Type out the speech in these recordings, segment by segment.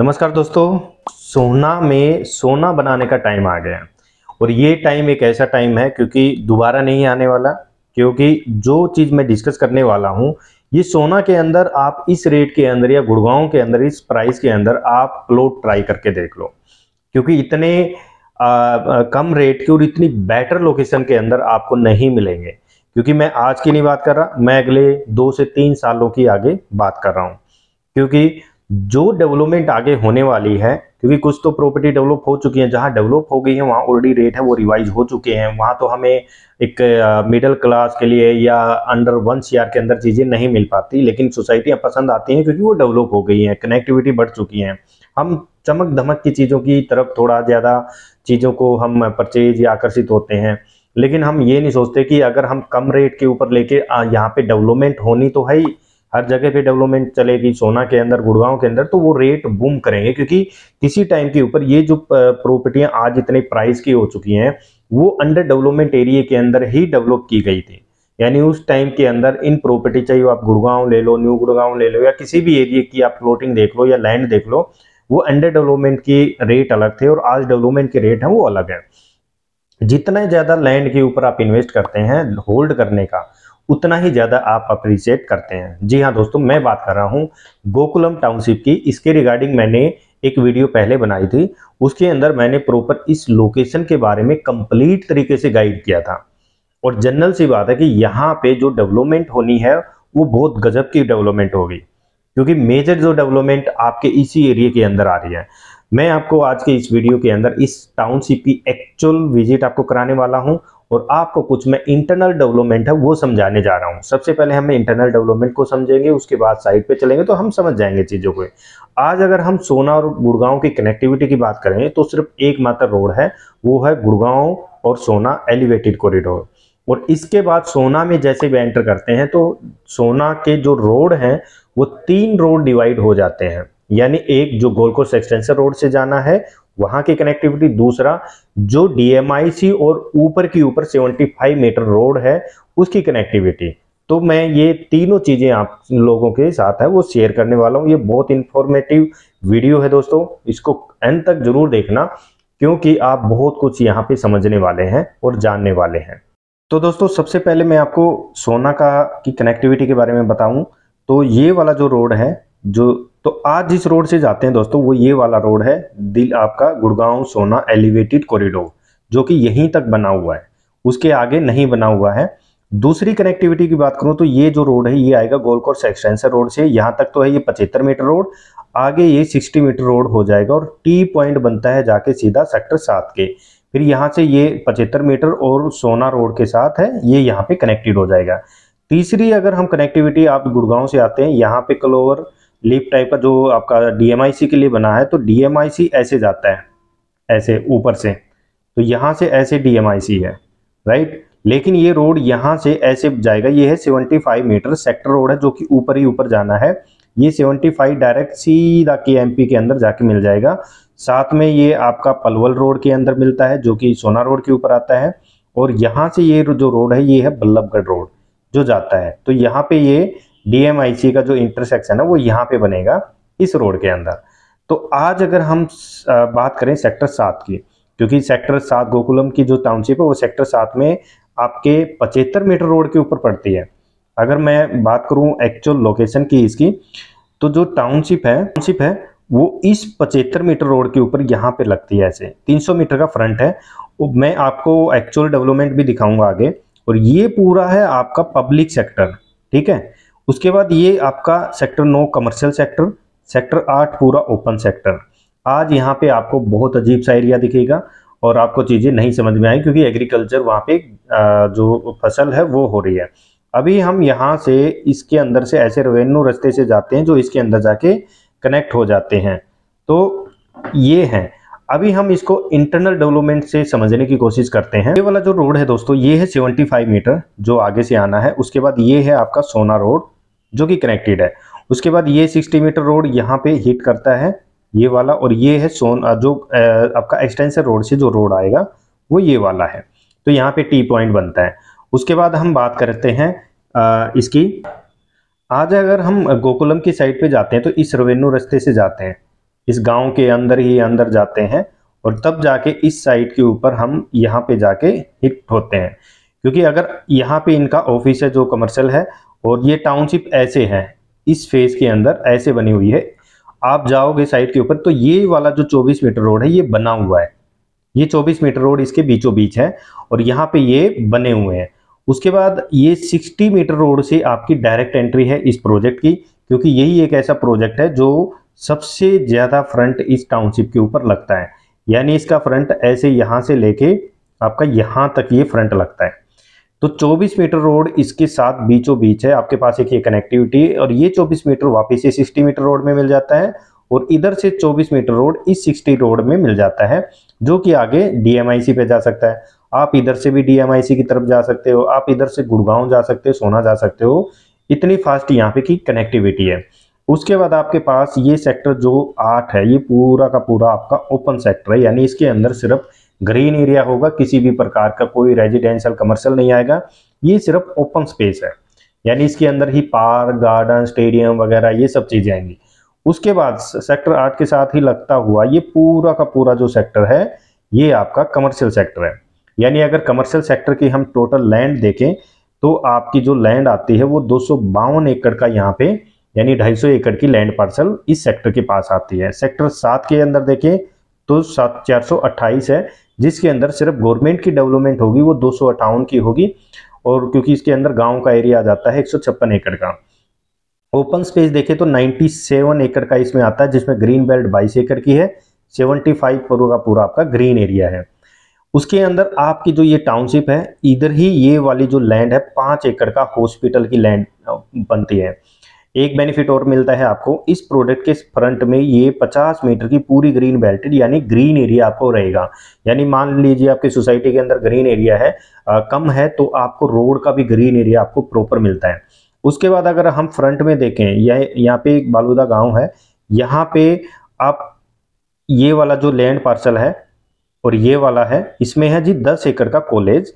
नमस्कार दोस्तों सोना में सोना बनाने का टाइम आ गया और ये टाइम एक ऐसा टाइम है क्योंकि दोबारा नहीं आने वाला क्योंकि जो चीज़ मैं डिस्कस करने वाला हूं ये सोना के अंदर आप इस रेट के अंदर या गुड़गांव के अंदर इस प्राइस के अंदर आप क्लोट ट्राई करके देख लो क्योंकि इतने आ, आ, कम रेट के और इतनी बेटर लोकेशन के अंदर आपको नहीं मिलेंगे क्योंकि मैं आज की नहीं बात कर रहा मैं अगले दो से तीन सालों की आगे बात कर रहा हूँ क्योंकि जो डेवलपमेंट आगे होने वाली है क्योंकि कुछ तो प्रॉपर्टी डेवलप हो चुकी है जहां डेवलप हो गई है वहां ऑलरेडी रेट है वो रिवाइज हो चुके हैं वहां तो हमें एक मिडिल क्लास के लिए या अंडर वन सी के अंदर चीज़ें नहीं मिल पाती लेकिन सोसाइटियाँ पसंद आती हैं क्योंकि वो डेवलप हो गई हैं कनेक्टिविटी बढ़ चुकी हैं हम चमक धमक की चीज़ों की तरफ थोड़ा ज़्यादा चीज़ों को हम परचेज या आकर्षित होते हैं लेकिन हम ये नहीं सोचते कि अगर हम कम रेट के ऊपर लेके यहाँ पे डेवलपमेंट होनी तो है ही हर जगह पे डेवलपमेंट चलेगी सोना के अंदर गुड़गांव के अंदर तो वो रेट बूम करेंगे क्योंकि किसी टाइम के ऊपर ये जो प्रॉपर्टियां आज इतने प्राइस की हो चुकी हैं वो अंडर डेवलपमेंट एरिया के अंदर ही डेवलप की गई थी यानी उस टाइम के अंदर इन प्रॉपर्टी चाहे आप गुड़गांव ले लो न्यू गुड़गांव ले लो या किसी भी एरिए की आप प्लॉटिंग देख लो या लैंड देख लो वो अंडर डेवलपमेंट के रेट अलग थे और आज डेवलपमेंट के रेट हैं वो अलग है जितना ज़्यादा लैंड के ऊपर आप इन्वेस्ट करते हैं होल्ड करने का उतना ही ज़्यादा आप अप्रिशिएट करते हैं जी हाँ दोस्तों मैं बात कर रहा हूँ गोकुलम टाउनशिप की इसके रिगार्डिंग मैंने एक वीडियो पहले बनाई थी उसके अंदर मैंने प्रॉपर इस लोकेशन के बारे में कंप्लीट तरीके से गाइड किया था और जनरल सी बात है कि यहाँ पे जो डेवलपमेंट होनी है वो बहुत गजब की डेवलपमेंट होगी क्योंकि मेजर जो डेवलपमेंट आपके इसी एरिया के अंदर आ रही है मैं आपको आज के इस वीडियो के अंदर इस टाउनशिप की एक्चुअल विजिट आपको कराने वाला हूं और आपको कुछ मैं इंटरनल डेवलपमेंट है वो समझाने जा रहा हूँ सबसे पहले हम इंटरनल डेवलपमेंट को समझेंगे उसके बाद साइड पे चलेंगे तो हम समझ जाएंगे चीज़ों को आज अगर हम सोना और गुड़गांव की कनेक्टिविटी की बात करें तो सिर्फ एक मात्र रोड है वो है गुड़गांव और सोना एलिवेटेड कॉरिडोर और इसके बाद सोना में जैसे भी एंटर करते हैं तो सोना के जो रोड हैं वो तीन रोड डिवाइड हो जाते हैं यानी एक जो गोलकोस एक्सटेंशन रोड से जाना है वहां की कनेक्टिविटी दूसरा जो डीएमआईसी और ऊपर की ऊपर 75 मीटर रोड है उसकी कनेक्टिविटी तो मैं ये तीनों चीज़ें आप लोगों के साथ है वो शेयर करने वाला हूँ ये बहुत इन्फॉर्मेटिव वीडियो है दोस्तों इसको एंड तक जरूर देखना क्योंकि आप बहुत कुछ यहाँ पे समझने वाले हैं और जानने वाले हैं तो दोस्तों सबसे पहले मैं आपको सोना का की कनेक्टिविटी के बारे में बताऊं तो ये वाला जो रोड है जो तो आज जिस रोड से जाते हैं दोस्तों वो ये वाला रोड है दिल आपका गुड़गांव सोना एलिवेटेड कॉरिडोर जो कि यहीं तक बना हुआ है उसके आगे नहीं बना हुआ है दूसरी कनेक्टिविटी की बात करूं तो ये जो रोड है ये आएगा गोलकोर सेक्सटेंसर रोड से यहाँ तक तो है ये पचहत्तर मीटर रोड आगे ये सिक्सटी मीटर रोड हो जाएगा और टी पॉइंट बनता है जाके सीधा सेक्टर सात के फिर यहाँ से ये पचहत्तर मीटर और सोना रोड के साथ है ये यहाँ पे कनेक्टेड हो जाएगा तीसरी अगर हम कनेक्टिविटी आप गुड़गांव से आते हैं यहाँ पे कलोवर लीप टाइप का जो आपका डीएमआईसी के लिए बना है तो डीएमआईसी ऐसे जाता है ऐसे ऊपर से तो यहाँ से ऐसे डीएमआईसी है राइट लेकिन ये रोड यहाँ से ऐसे जाएगा ये है फाइव मीटर सेक्टर रोड है जो कि ऊपर ही ऊपर जाना है ये फाइव डायरेक्ट सीधा के के अंदर जाके मिल जाएगा साथ में ये आपका पलवल रोड के अंदर मिलता है जो कि सोना रोड के ऊपर आता है और यहाँ से ये जो रोड है ये है बल्लभगढ़ रोड जो जाता है तो यहाँ पे ये डीएमआईसी का जो इंटरसेक्शन है वो यहाँ पे बनेगा इस रोड के अंदर तो आज अगर हम बात करें सेक्टर सात की क्योंकि सेक्टर सात गोकुलम की जो टाउनशिप है वो सेक्टर सात में आपके पचहत्तर मीटर रोड के ऊपर पड़ती है अगर मैं बात करूं एक्चुअल लोकेशन की इसकी तो जो टाउनशिप है टाउनशिप है वो इस पचहत्तर मीटर रोड के ऊपर यहाँ पे लगती है ऐसे 300 मीटर का फ्रंट है मैं आपको एक्चुअल डेवलपमेंट भी दिखाऊंगा आगे और ये पूरा है आपका पब्लिक सेक्टर ठीक है उसके बाद ये आपका सेक्टर नौ कमर्शियल सेक्टर सेक्टर आठ पूरा ओपन सेक्टर आज यहाँ पे आपको बहुत अजीब सा एरिया दिखेगा और आपको चीज़ें नहीं समझ में आई क्योंकि एग्रीकल्चर वहाँ पे जो फसल है वो हो रही है अभी हम यहाँ से इसके अंदर से ऐसे रेवेन्यू रास्ते से जाते हैं जो इसके अंदर जाके कनेक्ट हो जाते हैं तो ये हैं अभी हम इसको इंटरनल डेवलपमेंट से समझने की कोशिश करते हैं ये वाला जो रोड है दोस्तों ये है 75 मीटर जो आगे से आना है उसके बाद ये है आपका सोना रोड जो कि कनेक्टेड है उसके बाद ये सिक्सटी मीटर रोड यहाँ पे हिट करता है ये वाला और ये है सोन जो आपका एक्सटेंसर रोड से जो रोड आएगा वो ये वाला है तो यहाँ पे टी पॉइंट बनता है उसके बाद हम बात करते हैं इसकी आज अगर हम गोकुलम की साइड पे जाते हैं तो इस रेवेन्यू रास्ते से जाते हैं इस गांव के अंदर ही अंदर जाते हैं और तब जाके इस साइड के ऊपर हम यहाँ पे जाके हिट होते हैं क्योंकि अगर यहाँ पे इनका ऑफिस है जो कमर्शियल है और ये टाउनशिप ऐसे है इस फेज के अंदर ऐसे बनी हुई है आप जाओगे साइड के ऊपर तो ये वाला जो 24 मीटर रोड है ये बना हुआ है ये 24 मीटर रोड इसके बीचों बीच है और यहाँ पे ये बने हुए हैं उसके बाद ये 60 मीटर रोड से आपकी डायरेक्ट एंट्री है इस प्रोजेक्ट की क्योंकि यही एक ऐसा प्रोजेक्ट है जो सबसे ज़्यादा फ्रंट इस टाउनशिप के ऊपर लगता है यानी इसका फ्रंट ऐसे यहाँ से लेके आपका यहाँ तक ये फ्रंट लगता है तो 24 मीटर रोड इसके साथ बीचों बीच है आपके पास एक ये कनेक्टिविटी है और ये 24 मीटर वापस ये 60 मीटर रोड में मिल जाता है और इधर से 24 मीटर रोड इस 60 रोड में मिल जाता है जो कि आगे डीएमआईसी पे जा सकता है आप इधर से भी डीएमआईसी की तरफ जा सकते हो आप इधर से गुड़गांव जा सकते हो सोना जा सकते हो इतनी फास्ट यहाँ पे की कनेक्टिविटी है उसके बाद आपके पास ये सेक्टर जो आठ है ये पूरा का पूरा आपका ओपन सेक्टर है यानी इसके अंदर सिर्फ ग्रीन एरिया होगा किसी भी प्रकार का कोई रेजिडेंशियल कमर्शियल नहीं आएगा ये सिर्फ ओपन स्पेस है यानी इसके अंदर ही पार्क गार्डन स्टेडियम वगैरह ये सब चीज़ें आएंगी उसके बाद सेक्टर आठ के साथ ही लगता हुआ ये पूरा का पूरा जो सेक्टर है ये आपका कमर्शियल सेक्टर है यानी अगर कमर्शियल सेक्टर की हम टोटल लैंड देखें तो आपकी जो लैंड आती है वो दो एकड़ का यहाँ पे यानी 250 एकड़ की लैंड पार्सल इस सेक्टर के पास आती है सेक्टर सात के अंदर देखें तो सात चार सौ अट्ठाईस है जिसके अंदर सिर्फ गवर्नमेंट की डेवलपमेंट होगी वो दो सौ अट्ठावन की होगी और क्योंकि इसके अंदर गांव का एरिया आ जाता है एक सौ छप्पन एकड़ का ओपन स्पेस देखें तो 97 एकड़ का इसमें आता है जिसमें ग्रीन बेल्ट 22 एकड़ की है 75 फाइव का पूरा आपका ग्रीन एरिया है उसके अंदर आपकी जो ये टाउनशिप है इधर ही ये वाली जो लैंड है पाँच एकड़ का हॉस्पिटल की लैंड बनती है एक बेनिफिट और मिलता है आपको इस प्रोडक्ट के फ्रंट में ये 50 मीटर की पूरी ग्रीन बेल्टेड यानी ग्रीन एरिया आपको रहेगा यानी मान लीजिए आपकी सोसाइटी के अंदर ग्रीन एरिया है आ, कम है तो आपको रोड का भी ग्रीन एरिया आपको प्रॉपर मिलता है उसके बाद अगर हम फ्रंट में देखें यह यहाँ पे एक बालूदा गाँव है यहाँ पे आप ये वाला जो लैंड पार्सल है और ये वाला है इसमें है जी दस एकड़ का कॉलेज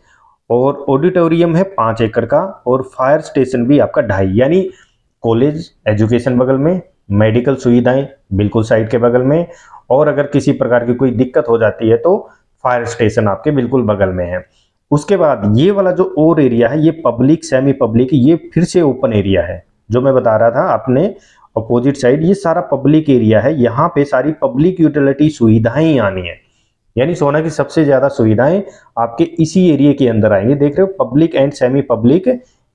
और ऑडिटोरियम है पाँच एकड़ का और फायर स्टेशन भी आपका ढाई यानी कॉलेज एजुकेशन बगल में मेडिकल सुविधाएं बिल्कुल साइड के बगल में और अगर किसी प्रकार की कोई दिक्कत हो जाती है तो फायर स्टेशन आपके बिल्कुल बगल में है उसके बाद ये वाला जो और एरिया है ये पब्लिक सेमी पब्लिक ये फिर से ओपन एरिया है जो मैं बता रहा था आपने अपोजिट साइड ये सारा पब्लिक एरिया है यहाँ पे सारी पब्लिक यूटिलिटी सुविधाएं आनी है यानी सोना की सबसे ज्यादा सुविधाएं आपके इसी एरिया के अंदर आएंगे देख रहे हो public and semi public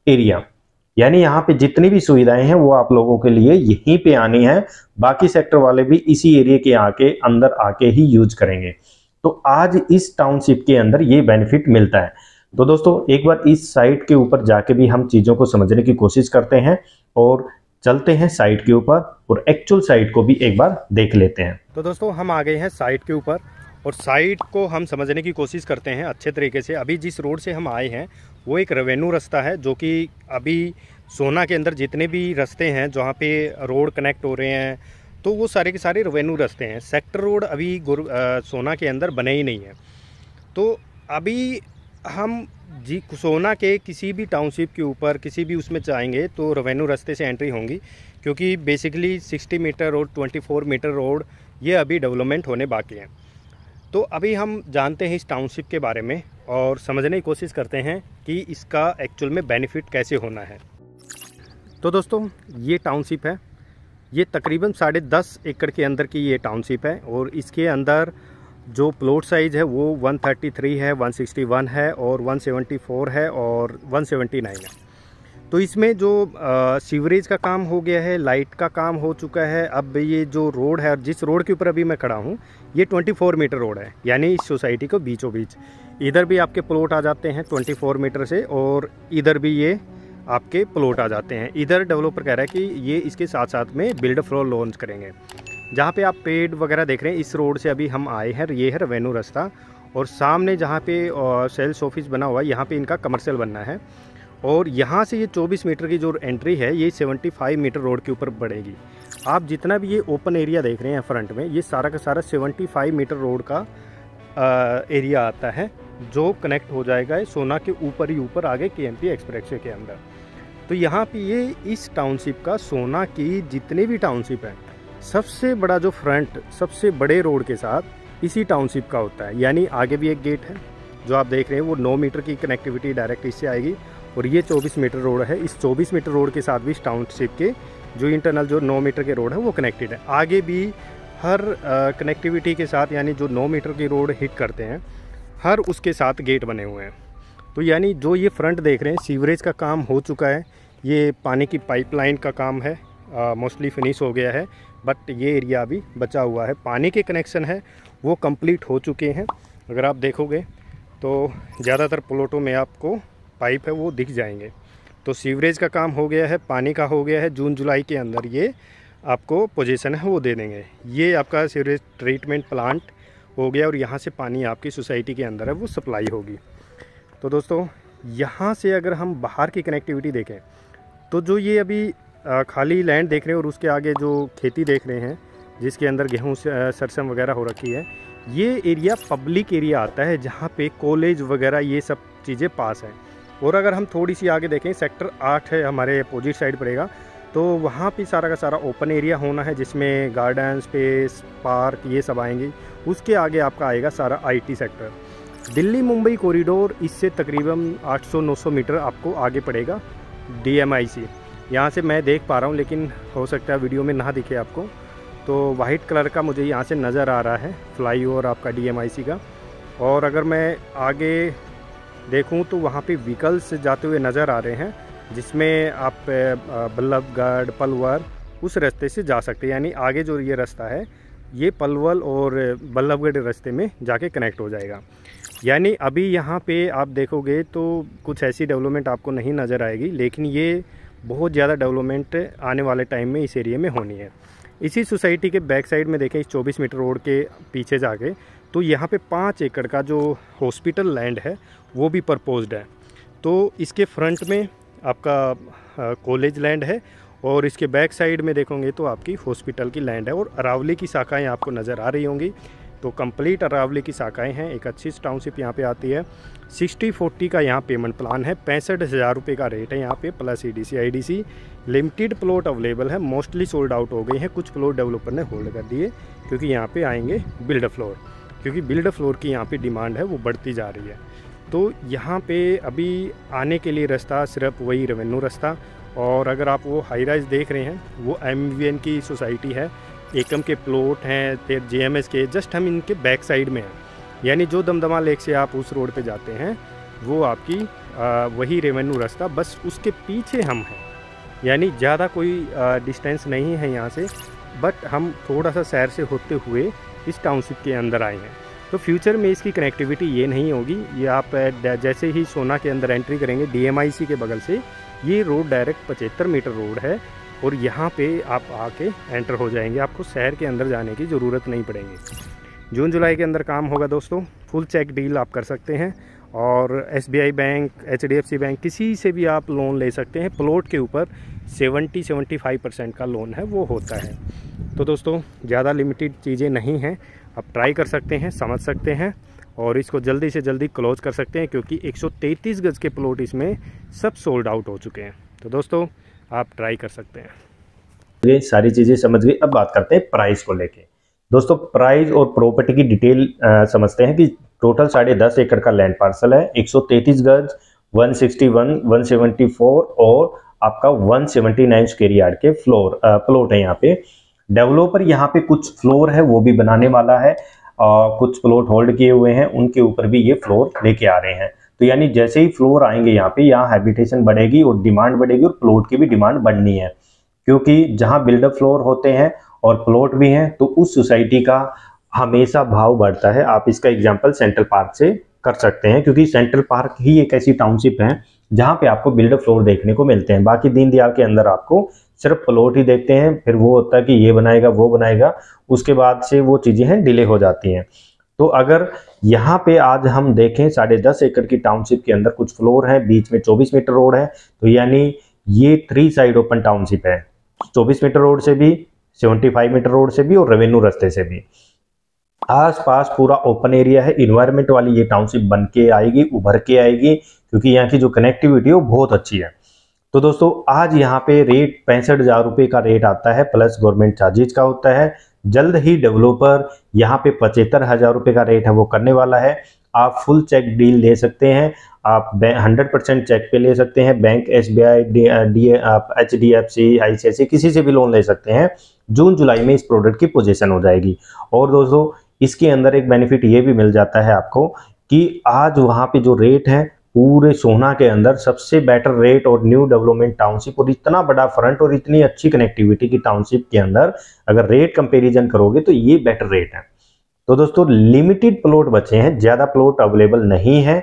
area यानी यहाँ पे जितनी भी सुविधाएं हैं वो आप लोगों के लिए यहीं पे आनी है बाकी सेक्टर वाले भी इसी एरिया के आके अंदर आके ही यूज करेंगे तो आज इस टाउनशिप के अंदर ये बेनिफिट मिलता है तो दोस्तों एक बार इस साइट के ऊपर जाके भी हम चीज़ों को समझने की कोशिश करते हैं और चलते हैं साइट के ऊपर और एक्चुअल साइट को भी एक बार देख लेते हैं तो दोस्तों हम आ गए हैं साइट के ऊपर और साइट को हम समझने की कोशिश करते हैं अच्छे तरीके से अभी जिस रोड से हम आए हैं वो एक रेवेन्यू रास्ता है जो कि अभी सोना के अंदर जितने भी रास्ते हैं जहाँ पे रोड कनेक्ट हो रहे हैं तो वो सारे के सारे रेवेन्यू रास्ते हैं सेक्टर रोड अभी गुर आ, सोना के अंदर बने ही नहीं हैं तो अभी हम जी सोना के किसी भी टाउनशिप के ऊपर किसी भी उसमें जाएंगे तो रेवेन्यू रास्ते से एंट्री होंगी क्योंकि basically 60 metre road 24 metre road ये अभी डेवलपमेंट होने बाकी हैं तो अभी हम जानते हैं इस टाउनशिप के बारे में और समझने की कोशिश करते हैं कि इसका एक्चुअल में बेनिफिट कैसे होना है तो दोस्तों ये टाउनशिप है ये तकरीबन साढ़े दस एकड़ के अंदर की ये टाउनशिप है और इसके अंदर जो प्लॉट साइज है वो 133 है 161 है और 174 है और 179 है तो इसमें जो सीवरेज का काम हो गया है लाइट का काम हो चुका है अब ये जो रोड है और जिस रोड के ऊपर अभी मैं खड़ा हूँ ये 24 मीटर रोड है यानी इस सोसाइटी को बीचों बीच इधर भी आपके प्लॉट आ जाते हैं 24 मीटर से और इधर भी ये आपके प्लॉट आ जाते हैं इधर डेवलपर कह रहा है कि ये इसके साथ साथ में बिल्ड फ्लोर लॉन्च करेंगे जहाँ पे आप पेड़ वगैरह देख रहे हैं इस रोड से अभी हम आए हैं ये है रेवेन्यू रास्ता और सामने जहाँ पे सेल्स ऑफिस बना हुआ है यहाँ पर इनका कमर्शियल बनना है और यहाँ से ये चौबीस मीटर की जो एंट्री है ये सेवेंटी मीटर रोड के ऊपर बढ़ेगी आप जितना भी ये ओपन एरिया देख रहे हैं फ्रंट में ये सारा का सारा सेवेंटी मीटर रोड का आ, एरिया आता है जो कनेक्ट हो जाएगा सोना के ऊपर ही ऊपर आगे के एम एक्सप्रेस के अंदर तो यहाँ पे ये इस टाउनशिप का सोना की जितने भी टाउनशिप हैं सबसे बड़ा जो फ्रंट सबसे बड़े रोड के साथ इसी टाउनशिप का होता है यानी आगे भी एक गेट है जो आप देख रहे हैं वो नौ मीटर की कनेक्टिविटी डायरेक्ट इससे आएगी और ये चौबीस मीटर रोड है इस चौबीस मीटर रोड के साथ भी इस टाउनशिप के जो इंटरनल जो नौ मीटर के रोड है वो कनेक्टेड है आगे भी हर कनेक्टिविटी के साथ यानी जो नौ मीटर की रोड हिट करते हैं हर उसके साथ गेट बने हुए हैं तो यानी जो ये फ्रंट देख रहे हैं सीवरेज का काम हो चुका है ये पानी की पाइपलाइन का काम है मोस्टली फिनिश हो गया है बट ये एरिया अभी बचा हुआ है पानी के कनेक्शन है वो कंप्लीट हो चुके हैं अगर आप देखोगे तो ज़्यादातर प्लॉटों में आपको पाइप है वो दिख जाएंगे तो सीवरेज का काम हो गया है पानी का हो गया है जून जुलाई के अंदर ये आपको पोजीशन है वो दे देंगे ये आपका सीवरेज ट्रीटमेंट प्लांट हो गया और यहाँ से पानी आपकी सोसाइटी के अंदर है वो सप्लाई होगी तो दोस्तों यहाँ से अगर हम बाहर की कनेक्टिविटी देखें तो जो ये अभी खाली लैंड देख रहे हैं और उसके आगे जो खेती देख रहे हैं जिसके अंदर गेहूँ सरसम वगैरह हो रखी है ये एरिया पब्लिक एरिया आता है जहाँ पे कॉलेज वगैरह ये सब चीज़ें पास हैं और अगर हम थोड़ी सी आगे देखें सेक्टर आठ है हमारे अपोजिट साइड पड़ेगा तो वहाँ पे सारा का सारा ओपन एरिया होना है जिसमें गार्डन स्पेस पार्क ये सब आएंगे उसके आगे आपका आएगा सारा IT sector Delhi Mumbai corridor इससे तकरीबन 800-900 मीटर आपको आगे पड़ेगा डीएमआईसी यहाँ से मैं देख पा रहा हूँ लेकिन हो सकता है वीडियो में ना दिखे आपको तो वाइट कलर का मुझे यहाँ से नज़र आ रहा है फ्लाई ओवर आपका सी का और अगर मैं आगे देखूँ तो वहाँ पे व्हीकल्स जाते हुए नज़र आ रहे हैं जिसमें आप बल्लभगढ़ पलवर उस रास्ते से जा सकते हैं यानी आगे जो ये रास्ता है ये पलवल और बल्लभगढ़ रास्ते में जाके कनेक्ट हो जाएगा यानी अभी यहाँ पे आप देखोगे तो कुछ ऐसी डेवलपमेंट आपको नहीं नज़र आएगी लेकिन ये बहुत ज़्यादा डेवलपमेंट आने वाले टाइम में इस एरिए में होनी है इसी सोसाइटी के बैक साइड में देखें इस चौबीस मीटर रोड के पीछे जाके तो यहाँ पे पाँच एकड़ का जो हॉस्पिटल लैंड है वो भी प्रपोज्ड है तो इसके फ्रंट में आपका कॉलेज लैंड है और इसके बैक साइड में देखोगे तो आपकी हॉस्पिटल की लैंड है और अरावली की शाखाएँ आपको नज़र आ रही होंगी तो कंप्लीट अरावली की शाखाएँ हैं एक अच्छी टाउनशिप यहाँ पे आती है सिक्सटी फोर्टी का यहाँ पेमेंट प्लान है पैंसठ हज़ार रुपये का रेट है यहाँ पे plus E D C limited plot available है मोस्टली सोल्ड आउट हो गई हैं कुछ प्लॉट डेवलपर ने होल्ड कर दिए क्योंकि यहाँ पे आएंगे बिल्ड फ्लोर क्योंकि बिल्ड फ्लोर की यहाँ पे डिमांड है वो बढ़ती जा रही है तो यहाँ पे अभी आने के लिए रास्ता सिर्फ वही रेवेन्यू रास्ता और अगर आप वो हाई राइज देख रहे हैं वो एम की सोसाइटी है एकम के प्लॉट हैं फिर जे के जस्ट हम इनके बैक साइड में हैं यानी जो दमदमा लेक से आप उस रोड पे जाते हैं वो आपकी आ, वही रेवेन्यू रास्ता बस उसके पीछे हम हैं यानी ज़्यादा कोई डिस्टेंस नहीं है यहाँ से बट हम थोड़ा सा सैर से होते हुए इस टाउनशिप के अंदर आए हैं तो फ्यूचर में इसकी कनेक्टिविटी ये नहीं होगी ये आप जैसे ही सोना के अंदर एंट्री करेंगे डीएमआईसी के बगल से ये रोड डायरेक्ट पचहत्तर मीटर रोड है और यहाँ पे आप आके एंटर हो जाएंगे आपको शहर के अंदर जाने की ज़रूरत नहीं पड़ेगी जून जुलाई के अंदर काम होगा दोस्तों फुल चेक डील आप कर सकते हैं और एस बैंक एच बैंक किसी से भी आप लोन ले सकते हैं प्लॉट के ऊपर 70 75 परसेंट का लोन है वो होता है तो दोस्तों ज़्यादा लिमिटेड चीज़ें नहीं हैं आप ट्राई कर सकते हैं समझ सकते हैं और इसको जल्दी से जल्दी क्लोज कर सकते हैं क्योंकि 133 गज के प्लॉट इसमें सब सोल्ड आउट हो चुके हैं तो दोस्तों आप ट्राई कर सकते हैं ये सारी चीज़ें समझ गई अब बात करते हैं प्राइस को लेके दोस्तों प्राइस और प्रॉपर्टी की डिटेल आ, समझते हैं कि टोटल साढ़े दस एकड़ का लैंड पार्सल है 133 गज 161, 174 और आपका 179 सेवेंटी यार्ड के फ्लोर प्लॉट है यहाँ पे डेवलपर यहाँ पे कुछ फ्लोर है वो भी बनाने वाला है आ, कुछ प्लॉट होल्ड किए हुए हैं उनके ऊपर भी ये फ्लोर लेके आ रहे हैं तो यानी जैसे ही फ्लोर आएंगे यहाँ पे यहाँ हैबिटेशन बढ़ेगी और डिमांड बढ़ेगी और प्लॉट की भी डिमांड बढ़नी है क्योंकि जहाँ बिल्डअप फ्लोर होते हैं और प्लॉट भी हैं तो उस सोसाइटी का हमेशा भाव बढ़ता है आप इसका एग्जाम्पल सेंट्रल पार्क से कर सकते हैं क्योंकि सेंट्रल पार्क ही एक ऐसी टाउनशिप है जहाँ पे आपको बिल्डअप फ्लोर देखने को मिलते हैं बाकी दीनदयाल के अंदर आपको सिर्फ प्लॉट ही देखते हैं फिर वो होता है कि ये बनाएगा वो बनाएगा उसके बाद से वो चीज़ें हैं डिले हो जाती हैं तो अगर यहाँ पे आज हम देखें साढ़े दस एकड़ की टाउनशिप के अंदर कुछ फ्लोर हैं बीच में चौबीस मीटर रोड है तो यानी ये थ्री साइड ओपन टाउनशिप है चौबीस मीटर रोड से भी सेवेंटी फाइव मीटर रोड से भी और रेवेन्यू रास्ते से भी आसपास पूरा ओपन एरिया है इन्वायरमेंट वाली ये टाउनशिप बन के आएगी उभर के आएगी क्योंकि यहाँ की जो कनेक्टिविटी है वो बहुत अच्छी है तो दोस्तों आज यहाँ पे रेट पैंसठ हज़ार रुपये का रेट आता है प्लस गवर्नमेंट चार्जेज का होता है जल्द ही डेवलपर यहाँ पे पचहत्तर हज़ार रुपये का रेट है वो करने वाला है आप फुल चेक डील ले सकते हैं आप हंड्रेड परसेंट चेक पे ले सकते हैं बैंक एस बी आई डी आप H D F C I C I C किसी से भी लोन ले सकते हैं जून जुलाई में इस प्रोडक्ट की पोजिशन हो जाएगी और दोस्तों इसके अंदर एक बेनिफिट ये भी मिल जाता है आपको कि आज वहाँ पे जो रेट है पूरे सोना के अंदर सबसे बेटर रेट और न्यू डेवलपमेंट टाउनशिप और इतना बड़ा फ्रंट और इतनी अच्छी कनेक्टिविटी की टाउनशिप के अंदर अगर रेट कंपेरिजन करोगे तो ये बेटर रेट है तो दोस्तों लिमिटेड प्लॉट बचे हैं ज़्यादा प्लॉट अवेलेबल नहीं है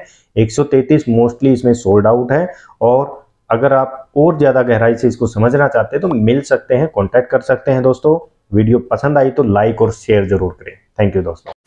133 मोस्टली इसमें सोल्ड आउट है और अगर आप और ज़्यादा गहराई से इसको समझना चाहते हैं तो मिल सकते हैं कॉन्टेक्ट कर सकते हैं दोस्तों वीडियो पसंद आई तो लाइक और शेयर जरूर करें थैंक यू दोस्तों